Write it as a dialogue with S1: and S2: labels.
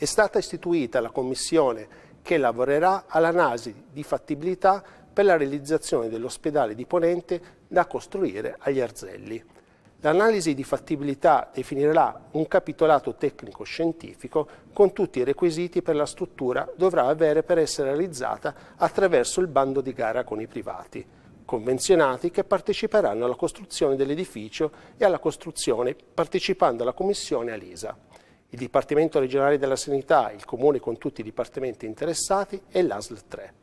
S1: È stata istituita la commissione che lavorerà all'analisi di fattibilità per la realizzazione dell'ospedale di Ponente da costruire agli Arzelli. L'analisi di fattibilità definirà un capitolato tecnico-scientifico con tutti i requisiti per la struttura dovrà avere per essere realizzata attraverso il bando di gara con i privati, convenzionati che parteciperanno alla costruzione dell'edificio e alla costruzione partecipando alla Commissione Alisa il Dipartimento regionale della Sanità, il Comune con tutti i dipartimenti interessati e l'ASL 3.